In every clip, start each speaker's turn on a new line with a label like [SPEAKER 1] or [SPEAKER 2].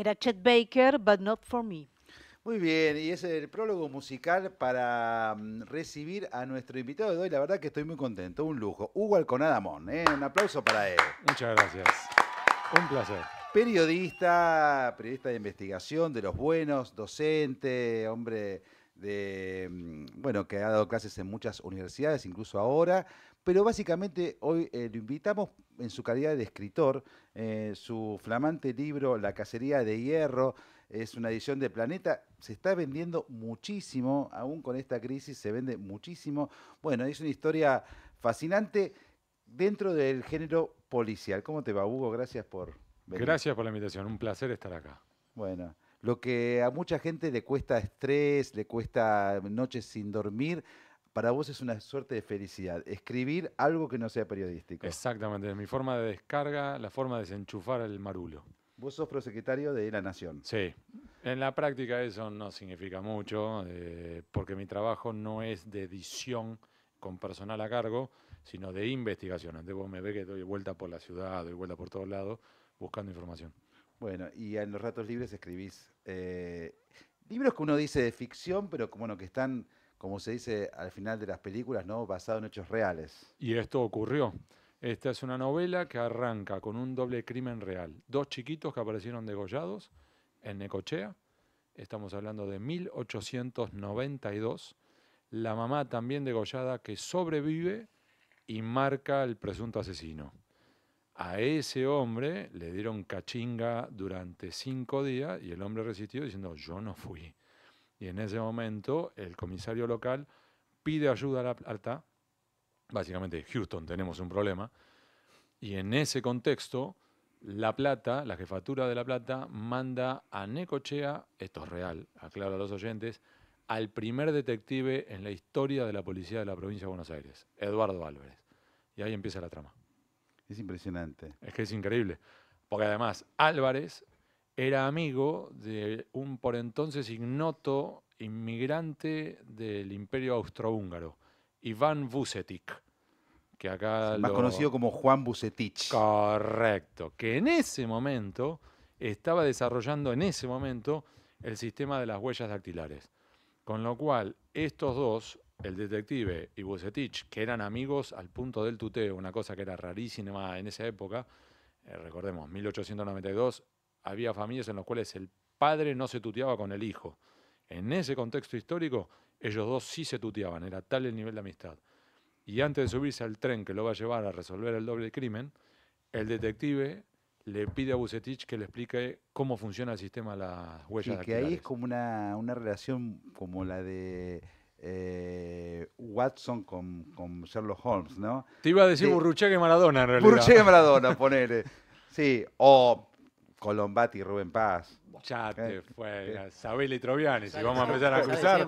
[SPEAKER 1] Era Chet Baker, But Not For Me.
[SPEAKER 2] Muy bien, y es el prólogo musical para mm, recibir a nuestro invitado de hoy. La verdad que estoy muy contento, un lujo. Hugo Alconadamón, ¿eh? un aplauso para él. Muchas
[SPEAKER 3] gracias. Un placer.
[SPEAKER 2] Periodista, periodista de investigación, de los buenos, docente, hombre de, mm, bueno, que ha dado clases en muchas universidades, incluso ahora pero básicamente hoy eh, lo invitamos en su calidad de escritor. Eh, su flamante libro La cacería de hierro es una edición de Planeta. Se está vendiendo muchísimo, aún con esta crisis se vende muchísimo. Bueno, es una historia fascinante dentro del género policial. ¿Cómo te va, Hugo? Gracias por
[SPEAKER 3] Gracias por la invitación, un placer estar acá. Bueno, lo que
[SPEAKER 2] a mucha gente le cuesta estrés, le cuesta noches sin dormir, para vos es una suerte de felicidad, escribir algo que no sea periodístico.
[SPEAKER 3] Exactamente, es mi forma de descarga, la forma de desenchufar el marulo. Vos sos prosecretario de La Nación. Sí, en la práctica eso no significa mucho, eh, porque mi trabajo no es de edición con personal a cargo, sino de investigación. entonces vos me ve que doy vuelta por la ciudad, doy vuelta por todos lados, buscando información. Bueno, y en los ratos libres escribís eh,
[SPEAKER 2] libros que uno dice de ficción, pero bueno, que están como se dice al final de las películas, ¿no? basado en hechos reales.
[SPEAKER 3] Y esto ocurrió. Esta es una novela que arranca con un doble crimen real. Dos chiquitos que aparecieron degollados en Necochea. Estamos hablando de 1892. La mamá también degollada que sobrevive y marca al presunto asesino. A ese hombre le dieron cachinga durante cinco días y el hombre resistió diciendo yo no fui. Y en ese momento el comisario local pide ayuda a la plata, básicamente Houston tenemos un problema, y en ese contexto la plata, la jefatura de la plata, manda a Necochea, esto es real, aclaro a los oyentes, al primer detective en la historia de la policía de la provincia de Buenos Aires, Eduardo Álvarez. Y ahí empieza la trama. Es impresionante. Es que es increíble. Porque además Álvarez era amigo de un por entonces ignoto inmigrante del Imperio Austrohúngaro, Iván Vucetic, que acá más conocido como Juan Bucetich, Correcto, que en ese momento estaba desarrollando en ese momento el sistema de las huellas dactilares. Con lo cual, estos dos, el detective y Bucetich, que eran amigos al punto del tuteo, una cosa que era rarísima en esa época, eh, recordemos, 1892, había familias en las cuales el padre no se tuteaba con el hijo. En ese contexto histórico, ellos dos sí se tuteaban, era tal el nivel de amistad. Y antes de subirse al tren que lo va a llevar a resolver el doble crimen, el detective le pide a Bucetich que le explique cómo funciona el sistema de las huellas Y que ahí es
[SPEAKER 2] como una, relación como la de eh, Watson con, Sherlock Holmes, ¿no?
[SPEAKER 3] Te iba a decir de, y Maradona, en realidad. y
[SPEAKER 2] Maradona, ponele. sí, o Colombati, Rubén Paz. Ya
[SPEAKER 3] te fue, y Troviani, si vamos a empezar a cruzar. ¿eh?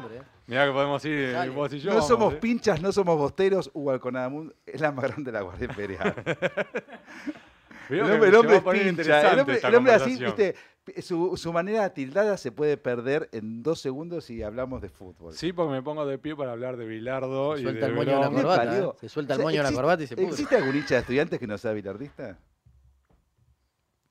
[SPEAKER 3] mira que podemos ir vos y yo. No somos ¿eh?
[SPEAKER 2] pinchas, no somos bosteros, Hugo Alconadamund es la más grande de la Guardia Imperial. el hombre, es pincha, el hombre, así, viste, su, su, manera tildada se puede perder en dos segundos si hablamos de fútbol.
[SPEAKER 3] Sí, porque me pongo de pie para hablar de Bilardo. suelta
[SPEAKER 2] y el moño de la corbata. ¿eh? Se suelta el moño de la corbata y se ¿Existe algún hincha de estudiantes que no sea bilardista?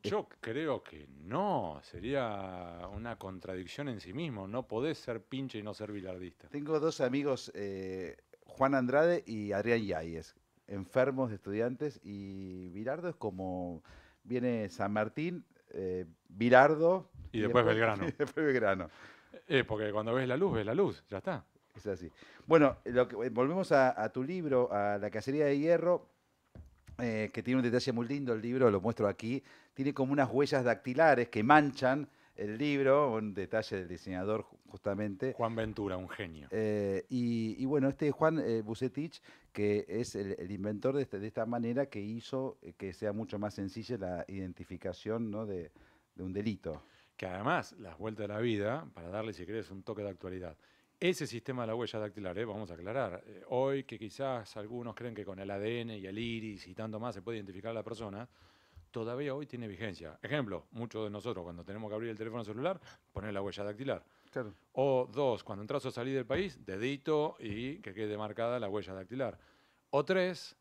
[SPEAKER 3] Yo creo que no, sería una contradicción en sí mismo, no podés ser pinche y no ser billardista. Tengo dos amigos, eh, Juan
[SPEAKER 2] Andrade y Adrián Yáñez, enfermos de estudiantes y Virardo es como, viene San Martín, eh, y, después, Belgrano. Y
[SPEAKER 3] eh, porque cuando ves la luz, ves la luz, ya está.
[SPEAKER 2] Es así. Bueno, eh, volvemos a tu libro, a La Cacería de Hierro eh, que tiene un detalle muy lindo el libro, lo muestro aquí, tiene como unas huellas dactilares que manchan el libro, un detalle del diseñador justamente. Juan Ventura, un genio. Eh, y, bueno, este Juan eh, Bucetich, que es el, inventor este, de, esta manera que hizo que sea mucho más sencilla la identificación ¿no? de, de un delito.
[SPEAKER 3] Que además, las vueltas de la vida, para darle, si querés, un toque de actualidad. Ese sistema de la huella dactilar, ¿eh? vamos a aclarar, eh, hoy que quizás algunos creen que con el ADN y el iris y tanto más se puede identificar a la persona, todavía hoy tiene vigencia. Ejemplo, muchos de nosotros cuando tenemos que abrir el teléfono celular, poner la huella dactilar. O dos, cuando entras o salís del país, dedito y que quede marcada la huella dactilar. O tres,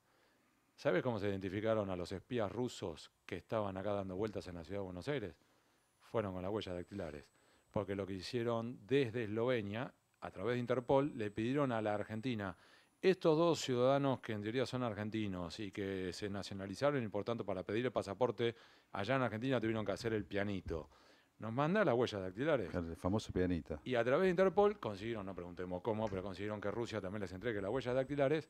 [SPEAKER 3] ¿sabes cómo se identificaron a los espías rusos que estaban acá dando vueltas en la ciudad de Buenos Aires? Fueron con las huellas dactilares porque lo que hicieron desde Eslovenia a través de Interpol, le pidieron a la Argentina, estos dos ciudadanos que en teoría son argentinos y que se nacionalizaron y por tanto para pedir el pasaporte allá en Argentina tuvieron que hacer el pianito. Nos manda las huellas dactilares. El
[SPEAKER 2] famoso pianita.
[SPEAKER 3] Y a través de Interpol consiguieron, no preguntemos cómo, pero consiguieron que Rusia también les entregue las huellas dactilares.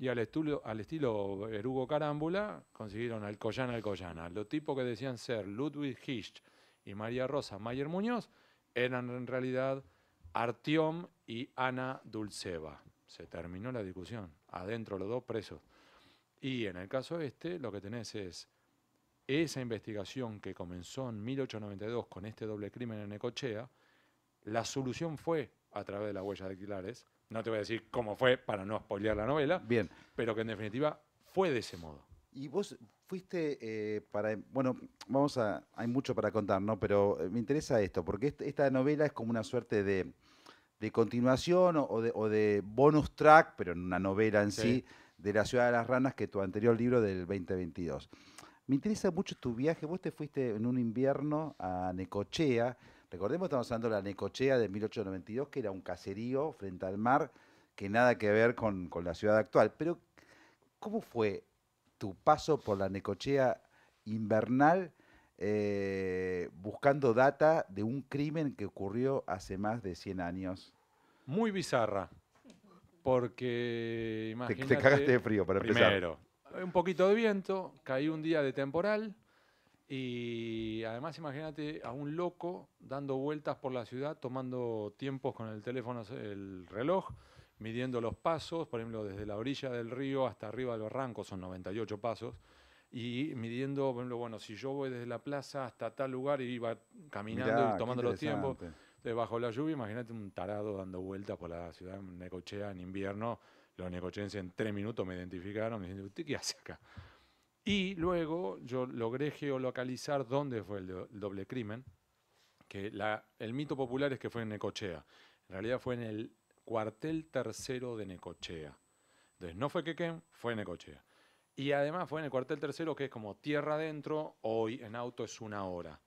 [SPEAKER 3] Y al, estilo al estilo Erugo Carámbula consiguieron al Collana al Collana. Los tipos que decían ser Ludwig Hirsch y María Rosa Mayer Muñoz eran en realidad Artiom y Ana Dulceva. Se terminó la discusión. Adentro los dos presos. Y en el caso este, lo que tenés es esa investigación que comenzó en 1892 con este doble crimen en Ecochea. La solución fue a través de la huella de Aquilares No te voy a decir cómo fue para no spoilear la novela. Bien. Pero que en definitiva fue de ese modo. Y vos fuiste eh,
[SPEAKER 2] para. Bueno, vamos a. Hay mucho para contar, ¿no? Pero eh, me interesa esto, porque esta novela es como una suerte de de continuación o de, bonus track, pero en una novela en sí. de La ciudad de las ranas, que tu anterior libro del 2022. Me interesa mucho tu viaje. Vos te fuiste en un invierno a Necochea. Recordemos estamos hablando de la Necochea de 1892, que era un caserío frente al mar, que nada que ver con, con la ciudad actual. Pero, ¿cómo fue tu paso por la Necochea invernal eh, buscando data de un crimen que ocurrió hace más de 100 años.
[SPEAKER 3] Muy bizarra, porque te, imagínate... Te cagaste de frío para empezar. un poquito de viento, caí un día de temporal y además imagínate a un loco dando vueltas por la ciudad, tomando tiempos con el teléfono, el reloj, midiendo los pasos, por ejemplo, desde la orilla del río hasta arriba del barranco, son 98 pasos, y midiendo, por ejemplo, bueno, si yo voy desde la plaza hasta tal lugar y iba caminando y tomando los tiempos. debajo bajo la lluvia, imagínate un tarado dando vueltas por la ciudad de Necochea en invierno. Los necocheenses en tres minutos me identificaron, me dijeron, qué hace acá? Y luego yo logré geolocalizar dónde fue el, doble crimen, que el mito popular es que fue en Necochea. En realidad fue en el cuartel tercero de Necochea. Entonces no fue Quequén, fue Necochea. Y además fue en el cuartel tercero, que es como tierra adentro, hoy en auto es una hora.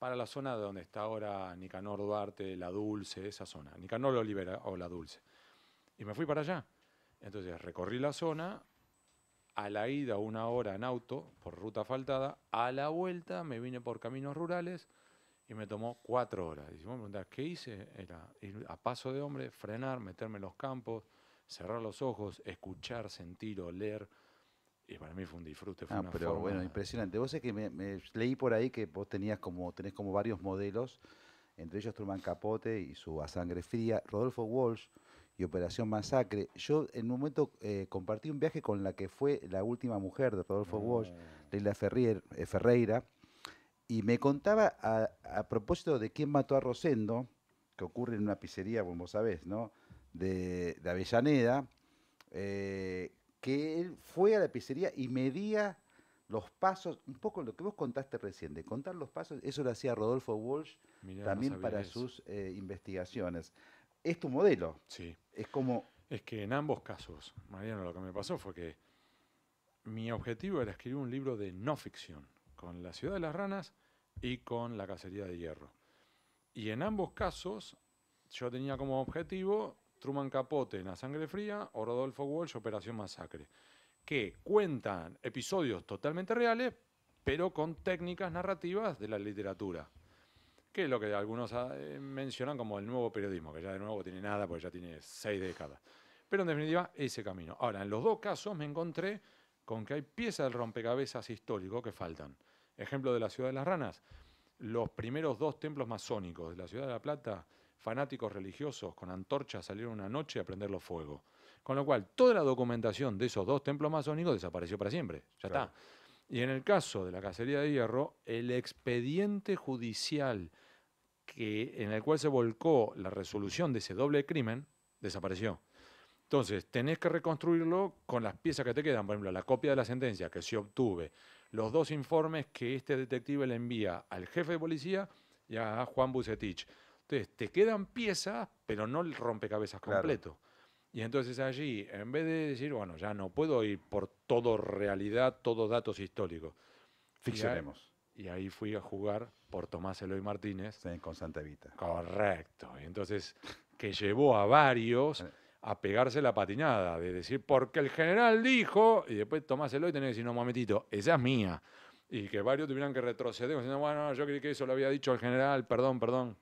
[SPEAKER 3] Para la zona donde está ahora Nicanor Duarte, La Dulce, esa zona. Nicanor Olivera o La Dulce. Y me fui para allá. Entonces recorrí la zona, a la ida una hora en auto por ruta faltada, a la vuelta me vine por caminos rurales y me tomó cuatro horas. Y ¿qué hice? Era ir a paso de hombre, frenar, meterme en los campos, cerrar los ojos, escuchar, sentir, oler y para mí fue un disfrute. Fue ah, pero bueno,
[SPEAKER 2] impresionante. Vos sé que me, leí por ahí que vos tenías como, tenés como varios modelos, entre ellos Truman Capote y su A Sangre Fría, Rodolfo Walsh y Operación Masacre. Yo en un momento eh, compartí un viaje con la que fue la última mujer de Rodolfo Walsh, ah. Leila eh, Ferreira, y me contaba a, propósito de quién mató a Rosendo, que ocurre en una pizzería, como vos sabés, ¿no? De, Avellaneda. Eh, que él fue a la pizzería y medía los pasos, un poco lo que vos contaste recién, de contar los pasos, eso lo hacía Rodolfo Walsh
[SPEAKER 4] también para sus
[SPEAKER 2] eh,
[SPEAKER 3] investigaciones. Es tu modelo. Sí. Es como... Es que en ambos casos, Mariano, lo que me pasó fue que mi objetivo era escribir un libro de no ficción, con La ciudad de las ranas y con La cacería de hierro. Y en ambos casos yo tenía como objetivo Truman Capote en La Sangre Fría o Rodolfo Walsh Operación Masacre, que cuentan episodios totalmente reales, pero con técnicas narrativas de la literatura, que es lo que algunos ah, eh, mencionan como el nuevo periodismo, que ya de nuevo tiene nada, porque ya tiene seis décadas. Pero en definitiva, ese camino. Ahora, en los dos casos me encontré con que hay piezas del rompecabezas histórico que faltan. Ejemplo de la Ciudad de las Ranas, los primeros dos templos masónicos de la Ciudad de La Plata fanáticos religiosos con antorchas salieron una noche a los fuego. Con lo cual, toda la documentación de esos dos templos masónicos desapareció para siempre. Ya está. Y en el caso de la cacería de hierro, el expediente judicial que, en el cual se volcó la resolución de ese doble crimen desapareció. Entonces, tenés que reconstruirlo con las piezas que te quedan, por ejemplo, la copia de la sentencia que se obtuve, los dos informes que este detective le envía al jefe de policía y a Juan Bucetich entonces, te quedan piezas, pero no el rompecabezas completo. Y entonces allí, en vez de decir, bueno, ya no puedo ir por todo realidad, todos datos históricos. Ficcionemos. Y ahí fui a jugar por Tomás Eloy Martínez. con Santa Evita. Correcto. Y entonces, que llevó a varios eh. a pegarse la patinada, de decir, porque el general dijo, y después Tomás Eloy tenía que decir, no, momentito, esa es mía. Y que varios tuvieran que retroceder, diciendo, bueno, yo creí que eso lo había dicho el general, perdón, perdón.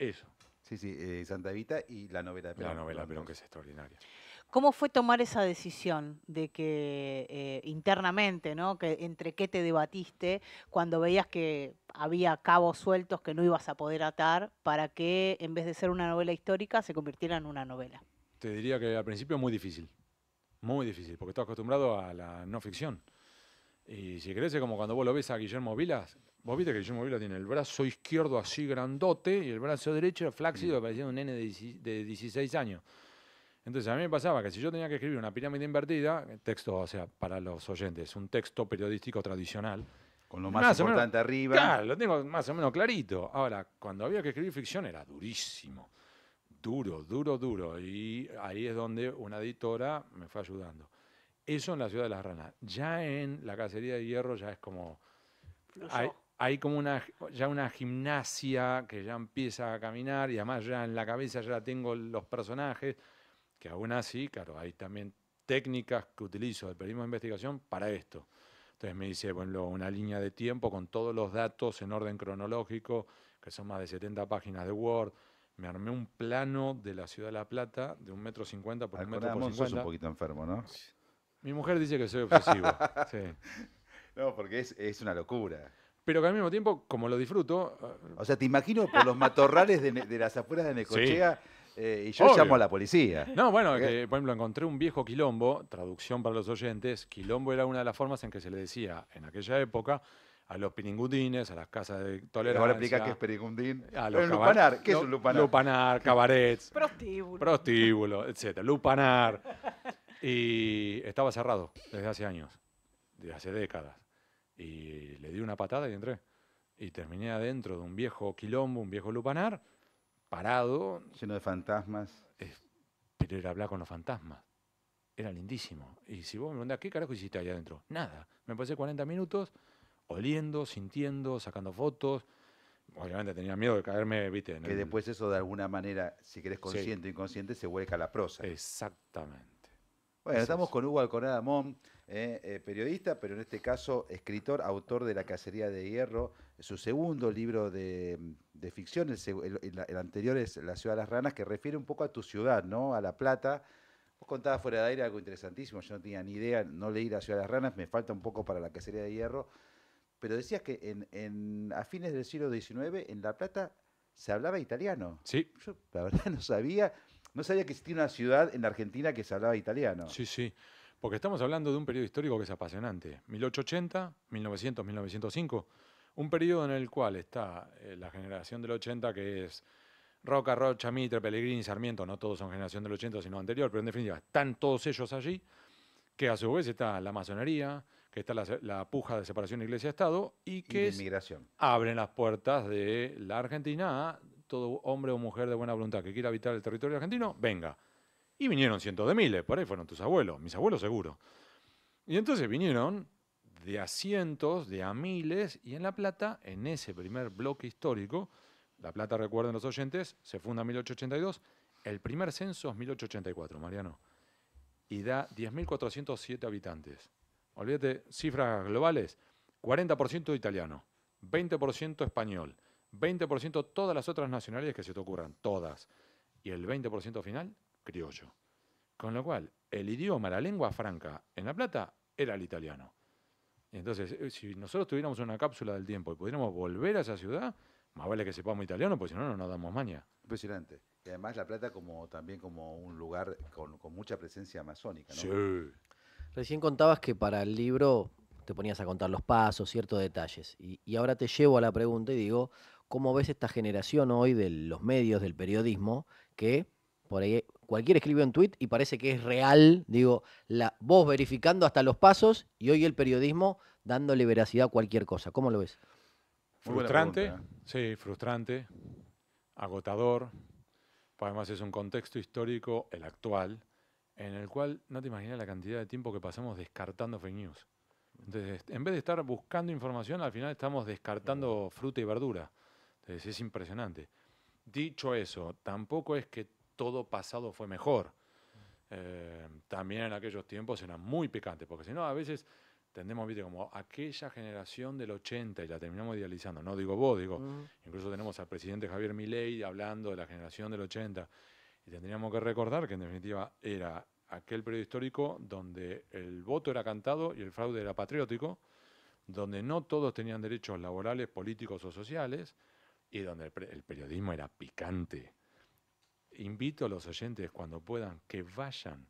[SPEAKER 3] Eso. Sí, sí, eh, Santa Evita y la novela de Perón. La novela de Perón, que es extraordinaria.
[SPEAKER 1] ¿Cómo fue tomar esa decisión de que eh, internamente, ¿no? Que entre qué te debatiste cuando veías que había cabos sueltos que no ibas a poder atar para que en vez de ser una novela histórica se convirtiera en una novela?
[SPEAKER 3] Te diría que al principio muy difícil, muy difícil, porque estás acostumbrado a la no ficción. Y si crees, como cuando vos lo ves a Guillermo Vilas, Vos viste que Guillermo Vila tiene el brazo izquierdo así grandote y el brazo derecho flácido, mm. pareciendo un nene de 16 años. Entonces a mí me pasaba que si yo tenía que escribir una pirámide invertida, texto, o sea, para los oyentes, un texto periodístico tradicional. Con lo más, importante arriba. Claro, lo tengo más o menos clarito. Ahora, cuando había que escribir ficción era durísimo. Duro, duro, duro. Y ahí es donde una editora me fue ayudando. Eso en la ciudad de las ranas. Ya en la cacería de hierro ya es como hay como una, ya una gimnasia que ya empieza a caminar y además ya en la cabeza ya tengo los personajes, que aún así, claro, hay también técnicas que utilizo del periodismo de investigación para esto. Entonces me dice, bueno, una línea de tiempo con todos los datos en orden cronológico, que son más de 70 páginas de Word. Me armé un plano de la ciudad de La Plata de un metro cincuenta por un metro por cincuenta. un poquito
[SPEAKER 2] enfermo, ¿no? Mi mujer dice que soy obsesivo. No, porque es, es
[SPEAKER 3] una locura pero que al mismo tiempo, como lo disfruto. Eh, o sea, te imagino por los matorrales de, las afueras de Necochea. Eh, y yo llamo a la policía. No, bueno, por ejemplo, encontré un viejo quilombo, traducción para los oyentes, quilombo era una de las formas en que se le decía en aquella época a los piringundines, a las casas de tolerancia. Ahora explica qué es piringundín. A los lupanar, ¿qué es un lupanar? Lupanar, cabarets. Prostíbulo. Prostíbulo, etc. Lupanar. Y estaba cerrado desde hace años, desde hace décadas y le di una patada y entré. Y terminé adentro de un viejo quilombo, un viejo lupanar, parado. Lleno de fantasmas. pero era hablar con los fantasmas. Era lindísimo. Y si vos me preguntás, ¿qué carajo hiciste allá adentro? Nada. Me pasé 40 minutos oliendo, sintiendo, sacando fotos. Obviamente tenía miedo de caerme, viste. que después eso de alguna manera, si querés consciente o inconsciente, se vuelca la prosa. Exactamente. Bueno,
[SPEAKER 2] estamos con Hugo Alconada Mom. ¿eh? Eh, periodista, pero en este caso escritor, autor de La Cacería de Hierro, su segundo libro de, ficción, el, anterior es La Ciudad de las Ranas, que refiere un poco a tu ciudad, ¿no? A La Plata. Vos contabas fuera de aire algo interesantísimo, yo no tenía ni idea, no leí La Ciudad de las Ranas, me falta un poco para La Cacería de Hierro, pero decías que en, a fines del siglo XIX en La Plata se hablaba italiano. Sí. Yo la verdad no sabía, no sabía que existía una ciudad en Argentina que se hablaba italiano.
[SPEAKER 3] Sí, sí. Porque estamos hablando de un periodo histórico que es apasionante. 1880, 1900, 1905. Un periodo en el cual está eh, la generación del 80, que es Roca, Rocha, Mitre, Pellegrini, Sarmiento. No todos son generación del 80, sino anterior, pero en definitiva están todos ellos allí. Que a su vez está la masonería, que está la, puja de separación iglesia-estado y que abren las puertas de la Argentina a todo hombre o mujer de buena voluntad que quiera habitar el territorio argentino, venga. Y vinieron cientos de miles, por ahí fueron tus abuelos, mis abuelos seguro. Y entonces vinieron de a cientos, de a miles, y en La Plata, en ese primer bloque histórico, La Plata, recuerden los oyentes, se funda en 1882, el primer censo es 1884, Mariano, y da 10.407 habitantes. Olvídate, cifras globales, 40% italiano, 20% español, 20% todas las otras nacionalidades que se te ocurran, todas, y el 20% final, criollo. Con lo cual, el idioma, la lengua franca en La Plata era el italiano. Entonces, eh, si nosotros tuviéramos una cápsula del tiempo y pudiéramos volver a esa ciudad, más vale que sepamos italiano, porque si no, no nos damos maña. Impresionante.
[SPEAKER 2] Y además La Plata como también como un lugar con, mucha presencia amazónica, Sí.
[SPEAKER 4] Recién contabas que para el libro te ponías a contar los pasos, ciertos detalles. y ahora te llevo a la pregunta y digo, ¿cómo ves esta generación hoy de los medios, del periodismo, que por ahí cualquiera escribe un tweet y parece que es real, digo, la, vos verificando hasta los pasos y hoy el periodismo dándole veracidad a cualquier cosa. ¿Cómo
[SPEAKER 5] lo ves? Frustrante, ¿eh?
[SPEAKER 3] sí, frustrante, agotador, pues además es un contexto histórico, el actual, en el cual no te imaginas la cantidad de tiempo que pasamos descartando fake news. Entonces, en vez de estar buscando información, al final estamos descartando fruta y verdura. Entonces, es impresionante. Dicho eso, tampoco es que todo pasado fue mejor. Eh, también en aquellos tiempos eran muy picantes, porque si no, a veces tendemos, viste, como aquella generación del 80 y la terminamos idealizando. No digo vos, digo, incluso tenemos al presidente Javier Milei hablando de la generación del 80 y tendríamos que recordar que en definitiva era aquel periodo histórico donde el voto era cantado y el fraude era patriótico, donde no todos tenían derechos laborales, políticos o sociales y donde el periodismo era picante invito a los oyentes cuando puedan que vayan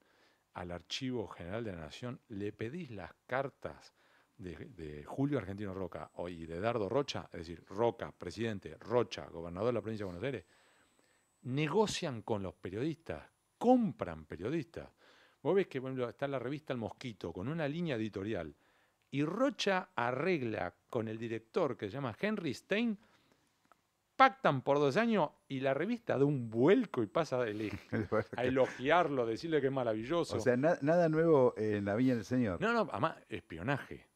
[SPEAKER 3] al Archivo General de la Nación, le pedís las cartas de, Julio Argentino Roca y de Dardo Rocha, es decir, Roca, presidente, Rocha, gobernador de la provincia de Buenos Aires, negocian con los periodistas, compran periodistas. Vos ves que está la revista El Mosquito con una línea editorial y Rocha arregla con el director que se llama Henry Stein pactan por dos años y la revista da un vuelco y pasa a elogiarlo, a decirle que es maravilloso. O sea, nada nuevo en la Viña del Señor. No, no, además, espionaje.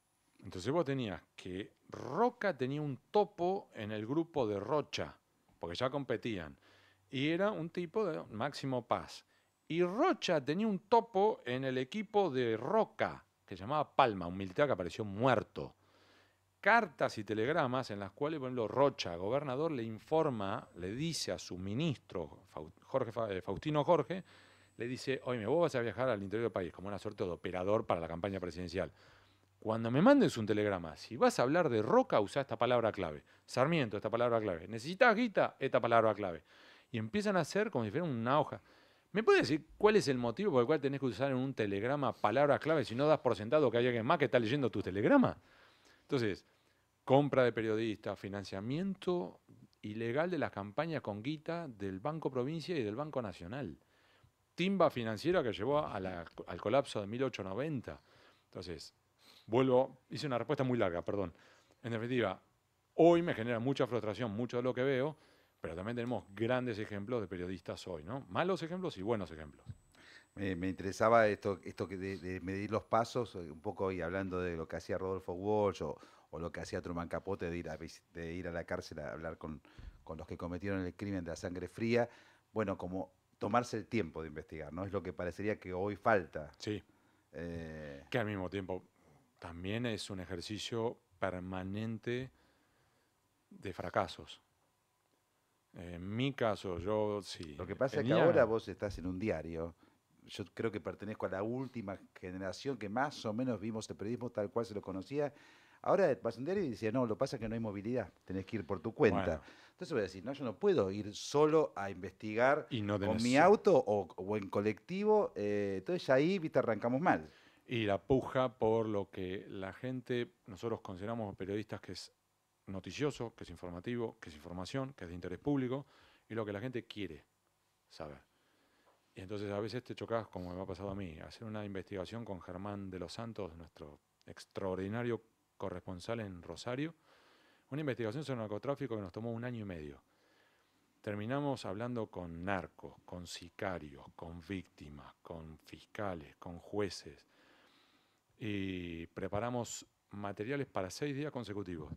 [SPEAKER 3] Entonces vos tenías que Roca tenía un topo en el grupo de Rocha, porque ya competían, y era un tipo de Máximo Paz. Y Rocha tenía un topo en el equipo de Roca, que se llamaba Palma, un militar que apareció muerto cartas y telegramas en las cuales, por ejemplo, Rocha, gobernador, le informa, le dice a su ministro, eh, Faustino Jorge, le dice, oye, vos vas a viajar al interior del país como una suerte de operador para la campaña presidencial. Cuando me mandes un telegrama, si vas a hablar de Roca, usa esta palabra clave. Sarmiento, esta palabra clave. ¿Necesitas guita? Esta palabra clave. Y empiezan a hacer como si fuera una hoja. ¿Me puede decir cuál es el motivo por el cual tenés que usar en un telegrama palabras clave si no das por sentado que hay alguien más que está leyendo tu telegrama? Entonces, compra de periodistas, financiamiento ilegal de las campañas con guita del Banco Provincia y del Banco Nacional. Timba financiera que llevó al colapso de 1890. Entonces, vuelvo, hice una respuesta muy larga, perdón. En definitiva, hoy me genera mucha frustración mucho de lo que veo, pero también tenemos grandes ejemplos de periodistas hoy, ¿no? Malos ejemplos y buenos ejemplos.
[SPEAKER 2] me, interesaba esto, esto de, de, medir los pasos, eh, un poco y hablando de lo que hacía Rodolfo Walsh o, o lo que hacía Truman Capote de ir a, de ir a la cárcel a hablar con, con los que cometieron el crimen de la sangre fría, bueno, como tomarse el tiempo de investigar, ¿no? Es lo que parecería que hoy falta. Sí.
[SPEAKER 3] Eh, que al mismo tiempo también es un ejercicio permanente de fracasos. En mi caso, yo
[SPEAKER 2] sí. Lo que pasa es que ahora vos estás en un diario. Yo creo que pertenezco a la última generación que más o menos vimos el periodismo tal cual se lo conocía Ahora vas a un diario y dice, no, lo pasa que no hay movilidad, tenés que ir por tu cuenta. Entonces voy a decir, no, yo no puedo ir solo a
[SPEAKER 3] investigar con mi auto
[SPEAKER 2] o, en colectivo. Eh, entonces ahí, viste, arrancamos
[SPEAKER 3] mal. Y la puja por lo que la gente, nosotros consideramos periodistas que es noticioso, que es informativo, que es información, que es de interés público, y lo que la gente quiere saber. Y entonces a veces te chocas, como me ha pasado a mí, hacer una investigación con Germán de los Santos, nuestro extraordinario corresponsal en Rosario, una investigación sobre narcotráfico que nos tomó un año y medio. Terminamos hablando con narcos, con sicarios, con víctimas, con fiscales, con jueces, y preparamos materiales para seis días consecutivos.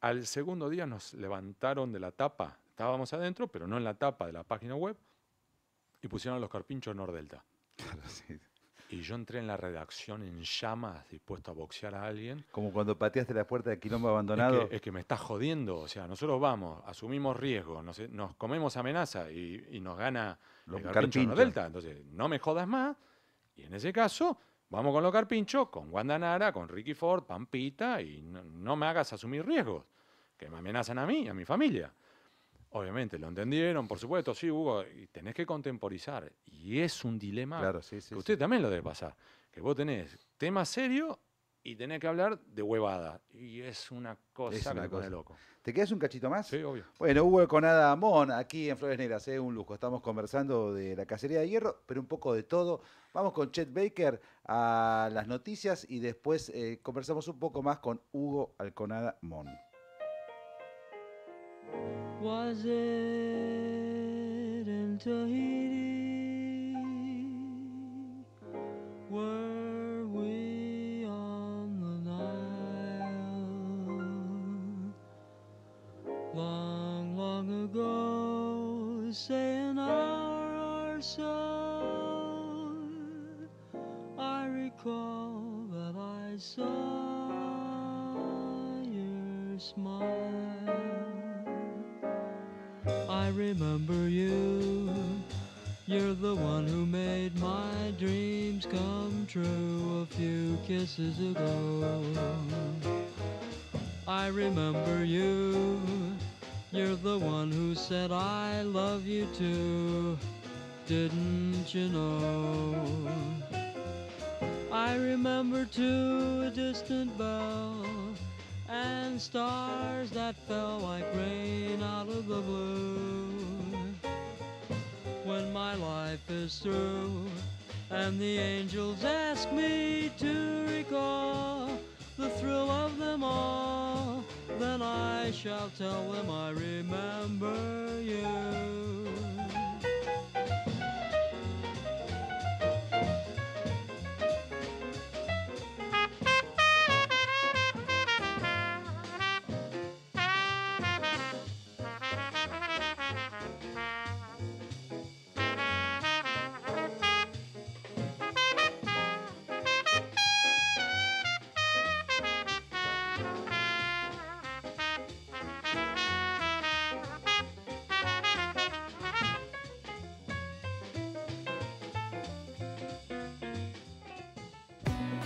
[SPEAKER 3] Al segundo día nos levantaron de la tapa, estábamos adentro, pero no en la tapa de la página web, y pusieron los carpinchos Nordelta. Claro, y yo entré en la redacción en llamas, dispuesto a boxear a alguien.
[SPEAKER 2] Como cuando pateaste la puerta de Quilombo abandonado. Es
[SPEAKER 3] que, me estás jodiendo. O sea, nosotros vamos, asumimos riesgos, nos, comemos amenaza y, nos gana los carpinchos Delta. Entonces, no me jodas más. Y en ese caso, vamos con los carpinchos, con Wanda Nara, con Ricky Ford, Pampita, y no, me hagas asumir riesgos, que me amenazan a mí y a mi familia. Obviamente, lo entendieron, por supuesto, sí, Hugo, y tenés que contemporizar. Y es un dilema claro, sí, sí, usted también lo debe pasar. Que vos tenés tema serio y tenés que hablar de huevada. Y es una cosa es loco.
[SPEAKER 2] ¿Te quedas un cachito más? Sí, obvio. Bueno, Hugo Alconada Mon, aquí en Flores Negras, es eh, un lujo. Estamos conversando de la cacería de hierro, pero un poco de todo. Vamos con Chet Baker a las noticias y después eh, conversamos un poco más con Hugo Alconada Mon.
[SPEAKER 5] Was it in Tahiti? Were we on the Nile? Long, long ago, say an hour or so, I recall that I saw your smile. I remember you. You're the one who made my dreams come true a few kisses ago. I remember you. You're the one who said I love you too. Didn't you know? I remember too a distant bell and stars that fell like rain out of the blue. When my life is through and the angels ask me to recall the thrill of them all, then I shall tell them I remember you.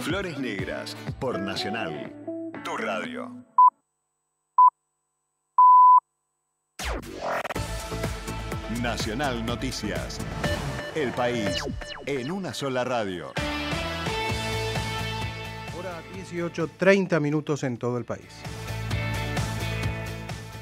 [SPEAKER 4] Flores Negras por Nacional.
[SPEAKER 1] Tu radio.
[SPEAKER 4] Nacional
[SPEAKER 6] Noticias. El país en una sola radio.
[SPEAKER 4] Hora 18.30 minutos en todo el país.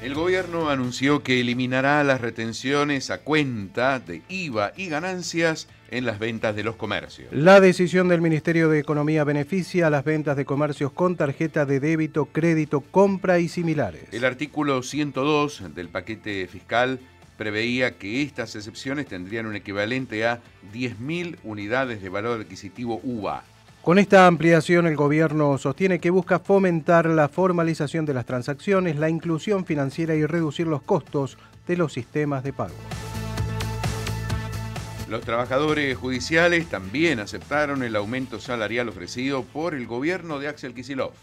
[SPEAKER 6] El gobierno anunció que eliminará las retenciones a cuenta de IVA y ganancias en las ventas de los comercios.
[SPEAKER 4] La decisión del Ministerio de Economía beneficia a las ventas de comercios con tarjeta de débito, crédito, compra y similares.
[SPEAKER 6] El artículo 102 del paquete fiscal preveía que estas excepciones tendrían un equivalente a 10.000 unidades de valor adquisitivo UVA.
[SPEAKER 4] Con esta ampliación el gobierno sostiene que busca fomentar la formalización de las transacciones, la inclusión financiera y reducir los costos de los sistemas de pago.
[SPEAKER 6] Los trabajadores judiciales también aceptaron el aumento salarial ofrecido por el gobierno de Axel Kicillof.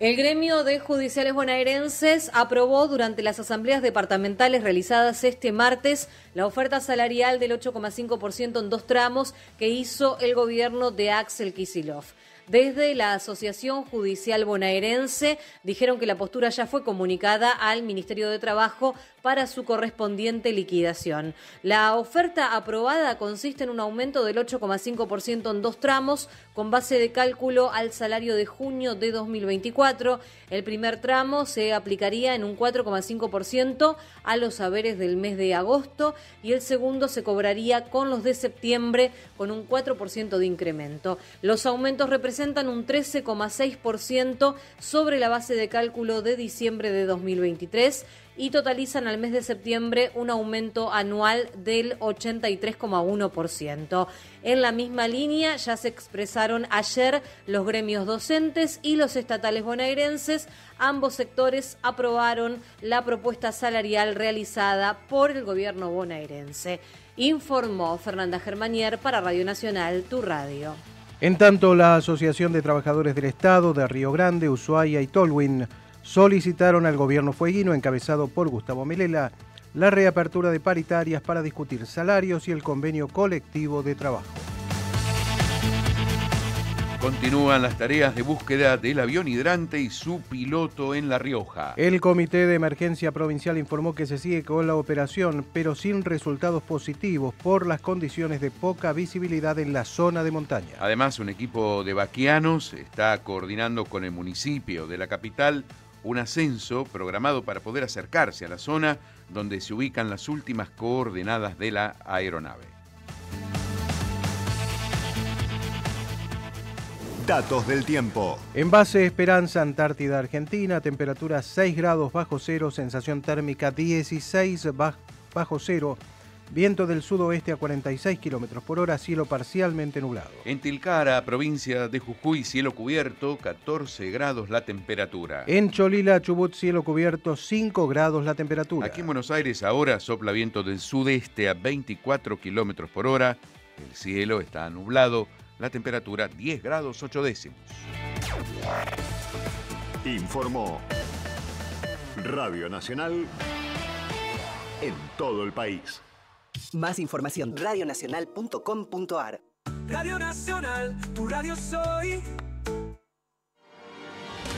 [SPEAKER 1] El gremio de judiciales bonaerenses aprobó durante las asambleas departamentales realizadas este martes la oferta salarial del 8,5% en dos tramos que hizo el gobierno de Axel Kisilov. Desde la Asociación Judicial Bonaerense dijeron que la postura ya fue comunicada al Ministerio de Trabajo para su correspondiente liquidación. La oferta aprobada consiste en un aumento del 8,5% en dos tramos con base de cálculo al salario de junio de 2024. El primer tramo se aplicaría en un 4,5% a los saberes del mes de agosto y el segundo se cobraría con los de septiembre con un 4% de incremento. Los aumentos representan Presentan un 13,6% sobre la base de cálculo de diciembre de 2023 y totalizan al mes de septiembre un aumento anual del 83,1%. En la misma línea ya se expresaron ayer los gremios docentes y los estatales bonaerenses. Ambos sectores aprobaron la propuesta salarial realizada por el gobierno bonaerense. Informó Fernanda Germanier para Radio Nacional, Tu Radio.
[SPEAKER 4] En tanto, la Asociación de Trabajadores del Estado de Río Grande, Ushuaia y Tolwin solicitaron al gobierno fueguino, encabezado por Gustavo Melela, la reapertura de paritarias para discutir salarios y el convenio colectivo de trabajo.
[SPEAKER 6] Continúan las tareas de búsqueda del avión hidrante y su piloto en La Rioja. El
[SPEAKER 4] Comité de Emergencia Provincial informó que se sigue con la operación, pero sin resultados positivos por las condiciones de poca visibilidad en la zona de montaña.
[SPEAKER 6] Además, un equipo de vaquianos está coordinando con el municipio de la capital un ascenso programado para poder acercarse a la zona donde se ubican las últimas coordenadas de la aeronave. Datos del tiempo.
[SPEAKER 4] En base Esperanza, Antártida, Argentina, temperatura 6 grados bajo cero, sensación térmica 16 bajo cero. Viento del sudoeste a 46 kilómetros por hora, cielo parcialmente nublado.
[SPEAKER 6] En Tilcara, provincia de Jujuy, cielo cubierto, 14 grados la temperatura.
[SPEAKER 4] En Cholila, Chubut, cielo cubierto, 5 grados la temperatura. Aquí en
[SPEAKER 6] Buenos Aires, ahora sopla viento del sudeste a 24 kilómetros por hora. El cielo está nublado la temperatura 10 grados 8 décimos.
[SPEAKER 4] Informó Radio Nacional en todo el país.
[SPEAKER 6] Más
[SPEAKER 1] información radionacional.com.ar Radio Nacional, tu radio soy.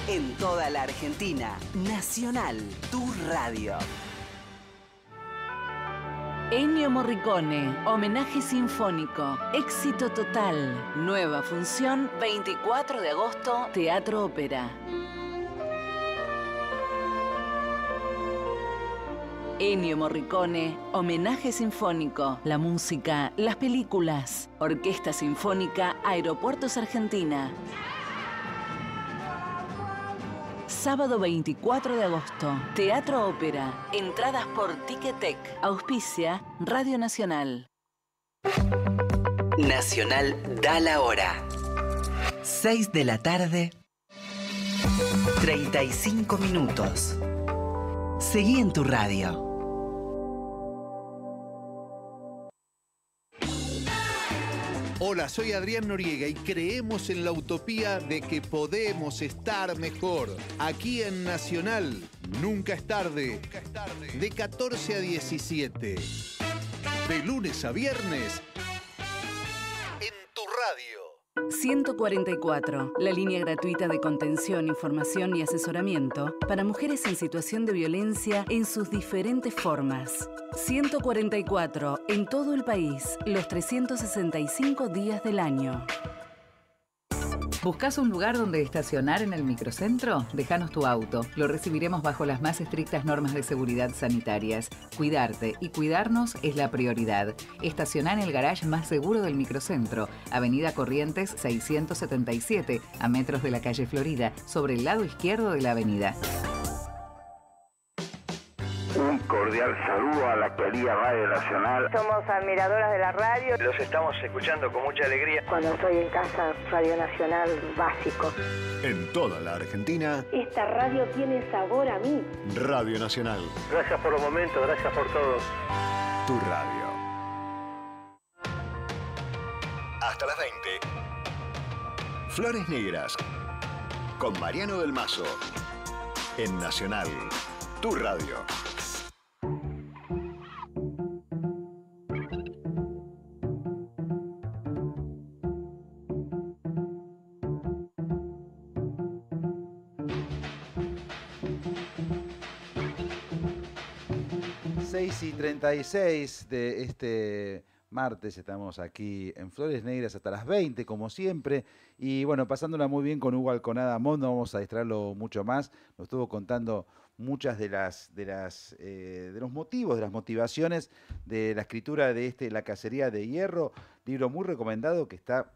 [SPEAKER 1] En toda la Argentina,
[SPEAKER 5] Nacional,
[SPEAKER 1] tu radio. Ennio Morricone, homenaje sinfónico, éxito total, nueva función 24 de agosto, Teatro Ópera. Ennio Morricone, homenaje sinfónico, la música, las películas, Orquesta Sinfónica Aeropuertos Argentina. Sábado 24 de agosto. Teatro Ópera. Entradas por Ticketek. Auspicia Radio Nacional. Nacional da la hora. 6 de la tarde. 35 minutos. Seguí en tu radio.
[SPEAKER 6] Hola, soy Adrián Noriega y creemos en la utopía de que podemos estar mejor. Aquí en Nacional, nunca es tarde. De 14 a 17. De lunes a viernes.
[SPEAKER 1] En tu radio. 144, la línea gratuita de contención, información y asesoramiento para mujeres en situación de violencia en sus diferentes formas. 144, en todo el país, los 365 días del año. ¿Buscas un lugar donde estacionar en el microcentro? Déjanos tu auto. Lo recibiremos bajo las más estrictas normas de seguridad sanitarias. Cuidarte y cuidarnos es la prioridad. Estaciona en el garage más seguro del microcentro, Avenida Corrientes 677, a metros de la calle Florida, sobre el lado izquierdo de la avenida
[SPEAKER 4] cordial saludo a la querida Radio Nacional.
[SPEAKER 6] Somos
[SPEAKER 1] admiradoras de la radio. Los
[SPEAKER 4] estamos escuchando con mucha alegría.
[SPEAKER 1] Cuando estoy en casa, Radio Nacional básico.
[SPEAKER 4] En toda la Argentina.
[SPEAKER 1] Esta radio tiene sabor a mí.
[SPEAKER 4] Radio Nacional. Gracias por los momento. gracias por todo. Tu radio. Hasta las 20.
[SPEAKER 6] Flores Negras. Con Mariano del Mazo. En Nacional. Tu radio.
[SPEAKER 2] 36 de este martes. Estamos aquí en Flores Negras hasta las 20, como siempre. Y bueno, pasándola muy bien con Hugo Alconada Mondo, vamos a distraerlo mucho más. Nos estuvo contando muchas de las, de las eh, de los motivos, de las motivaciones de la escritura de este La cacería de hierro, libro muy recomendado que está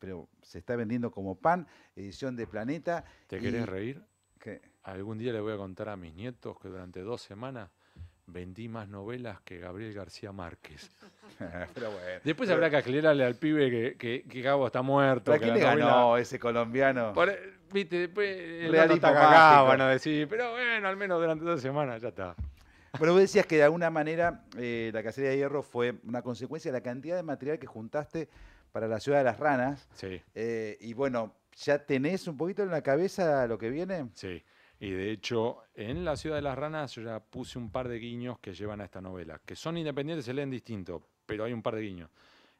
[SPEAKER 2] pero se está vendiendo como pan, edición de Planeta.
[SPEAKER 3] ¿Te quieres querés reír? Algún día le voy a contar a mis nietos que durante dos semanas vendí más novelas que Gabriel García Márquez. pero bueno, Después habrá que aclararle al pibe que, que, está muerto. ¿Para quién le ganó ese colombiano? Viste, después el pero bueno, al menos durante
[SPEAKER 2] dos semanas ya está. Pero vos decías que de alguna manera eh, la cacería de hierro fue una consecuencia de la cantidad de material que juntaste para la ciudad de las ranas. Sí. Eh, y bueno, ¿ya tenés un poquito en la cabeza lo que viene?
[SPEAKER 3] Sí. Y de hecho, en La Ciudad de las Ranas yo ya puse un par de guiños que llevan a esta novela, que son independientes, se leen distinto, pero hay un par de guiños.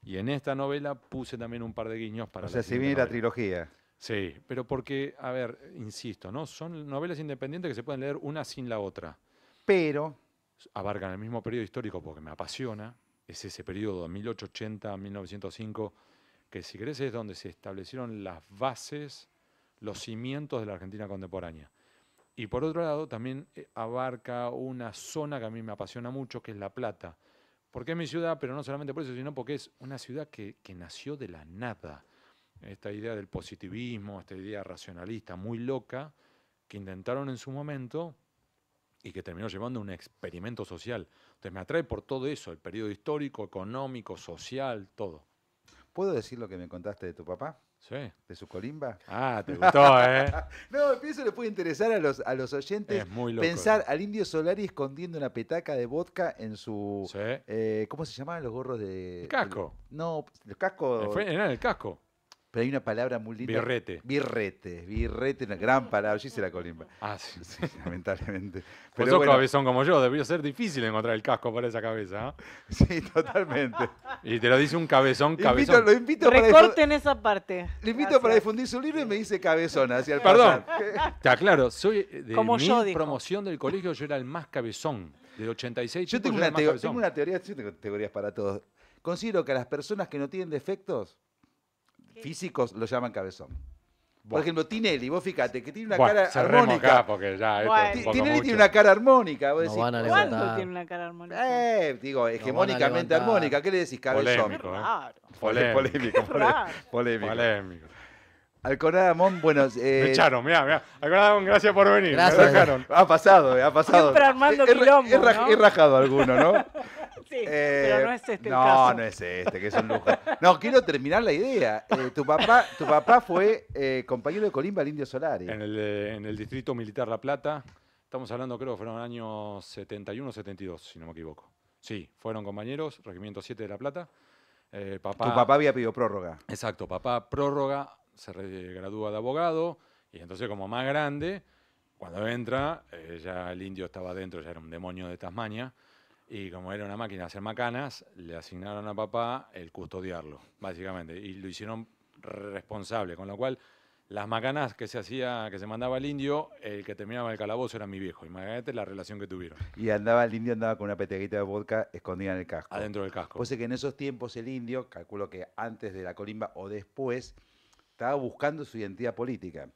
[SPEAKER 3] Y en esta novela puse también un par de guiños para... O sea, si viene la trilogía. Sí, pero porque, a ver, insisto, ¿no? Son novelas independientes que se pueden leer una sin la otra. Pero... Abarcan el mismo periodo histórico porque me apasiona. Es ese periodo 1880-1905, que si querés es donde se establecieron las bases, los cimientos de la Argentina contemporánea y por otro lado, también eh, abarca una zona que a mí me apasiona mucho, que es La Plata. Porque es mi ciudad, pero no solamente por eso, sino porque es una ciudad que, que nació de la nada. Esta idea del positivismo, esta idea racionalista muy loca, que intentaron en su momento y que terminó llevando un experimento social. Entonces me atrae por todo eso, el periodo histórico, económico, social, todo.
[SPEAKER 2] ¿Puedo decir lo que me contaste de tu papá?
[SPEAKER 3] De su colimba.
[SPEAKER 2] Ah, te gustó, ¿eh? no, pienso le puede interesar a los, a los oyentes pensar al indio Solari escondiendo una petaca de vodka en su. Eh, ¿Cómo se llamaban los gorros de. El casco. no, el casco.
[SPEAKER 3] el casco.
[SPEAKER 2] Pero hay una palabra muy linda. Birrete. Birrete, birrete, una gran palabra. Yo hice la colimba. Ah, sí. lamentablemente. Pero sos cabezón
[SPEAKER 3] como yo, debió ser difícil encontrar el casco para esa cabeza. ¿ah? Sí, totalmente. y te lo dice un cabezón, cabezón. Invito, lo invito Recorten
[SPEAKER 1] esa parte. Lo invito para difundir su
[SPEAKER 3] libro y me dice cabezón hacia el Perdón. Está claro, soy eh,
[SPEAKER 2] de como mi yo,
[SPEAKER 3] promoción del colegio, yo era el más cabezón. Del 86. Yo tengo, yo una, tengo
[SPEAKER 2] una teoría, yo tengo teorías para todos. Considero que a las personas que no tienen defectos físicos lo llaman cabezón. Por ejemplo, Tinelli, vos fíjate, que tiene una cara armónica. Tinelli tiene una cara armónica. Vos decís, no ¿Cuándo tiene una cara armónica? Eh, digo, hegemónicamente armónica. ¿Qué le decís, cabezón? Polémico, ¿eh? Polémico. Polémico. Polémico. Polémico. bueno. Eh... Me echaron, mirá, mirá. gracias por venir. Gracias. Ha pasado, eh, ha pasado. Siempre armando eh, quilombo. rajado alguno, ¿no? Eh, pero no es este no, no es este, que es un lujo. No, quiero terminar la idea. Eh, tu, papá, tu papá fue eh, compañero de Colimba, el Indio Solari. En
[SPEAKER 3] el, Distrito Militar La Plata. Estamos hablando, creo que fueron años 71 72, si no me equivoco. Sí, fueron compañeros, Regimiento 7 de La Plata. papá, tu papá
[SPEAKER 2] había pedido prórroga.
[SPEAKER 3] Exacto, papá prórroga, se gradúa de abogado. Y entonces, como más grande, cuando entra, ya el indio estaba dentro, ya era un demonio de Tasmania. Y como era una máquina de hacer macanas, le asignaron a papá el custodiarlo, básicamente. Y lo hicieron responsable, con lo cual las macanas que se hacía, que se mandaba el indio, el que terminaba el calabozo era mi viejo. Imagínate la relación que tuvieron.
[SPEAKER 2] Y andaba el indio andaba con una peteguita de vodka escondida en el casco.
[SPEAKER 3] Adentro del casco. Pues que en
[SPEAKER 2] esos tiempos el indio, calculo que antes de la colimba o después, estaba buscando su identidad política.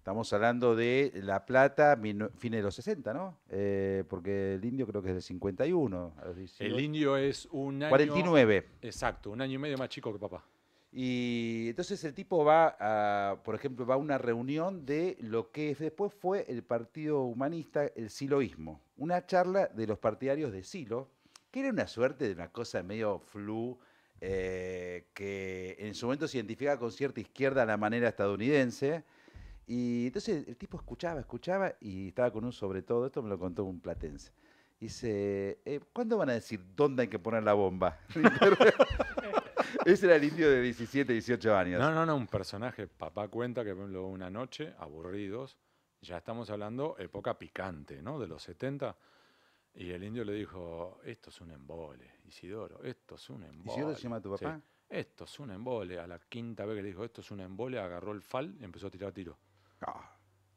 [SPEAKER 2] Estamos hablando de La Plata, fines de los 60, ¿no? Eh, porque el indio creo que es del 51. El indio es un año. 49.
[SPEAKER 3] Exacto, un año y medio más chico que papá. Y entonces el tipo va, a,
[SPEAKER 2] por ejemplo, va a una reunión de lo que después fue el Partido Humanista, el siloísmo. Una charla de los partidarios de Silo, que era una suerte de una cosa medio flu, eh, que en su momento se identificaba con cierta izquierda a la manera estadounidense y entonces el tipo escuchaba, escuchaba y estaba con un sobre todo, esto me lo contó un platense. Dice, eh, ¿cuándo van a decir dónde hay que poner la bomba? Ese era el indio de 17, 18 años. No,
[SPEAKER 3] no, no, un personaje. Papá cuenta que, luego una noche, aburridos, ya estamos hablando época picante, ¿no? De los 70. Y el indio le dijo, esto es un embole, Isidoro, esto es un embole. ¿Isidoro se llama tu papá? Esto es un embole. A la quinta vez que le dijo, esto es un embole, agarró el fal y empezó a tirar tiro. Ah,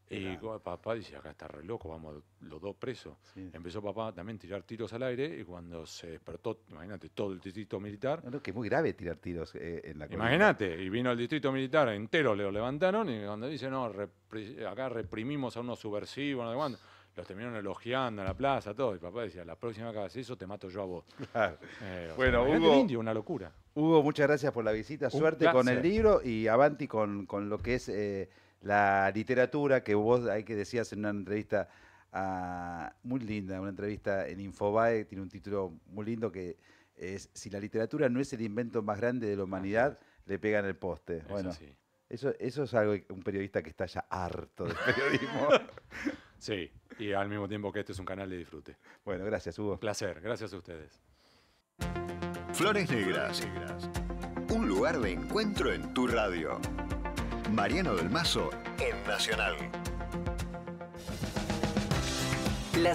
[SPEAKER 3] y papá dice, acá está re loco, vamos los dos presos. Empezó papá también a tirar tiros al aire y cuando se despertó, imagínate, todo el distrito militar. que es muy grave tirar tiros eh, en la Imagínate, y vino el distrito militar entero, le lo levantaron y cuando dice, no, acá reprimimos a unos subversivos, no los terminaron elogiando en la plaza, todo. Y papá decía, la próxima vez que hagas eso, te mato yo a vos.
[SPEAKER 6] Eh, bueno, Hugo,
[SPEAKER 2] una locura. Hugo, muchas gracias por la visita. Suerte con el libro y avanti con, lo que es eh, la literatura que vos hay que decías en una entrevista ah, muy linda, una entrevista en Infobae, tiene un título muy lindo que es Si la literatura no es el invento más grande de la humanidad, le pegan el poste. bueno, sí. eso, eso es algo que un periodista que está ya harto de
[SPEAKER 3] periodismo. sí, y al mismo tiempo que este es un canal de disfrute. Bueno, gracias, Hugo. Placer, gracias a ustedes. Flores
[SPEAKER 6] Negras, un lugar de encuentro en tu radio. Mariano
[SPEAKER 5] del Mazo en Nacional.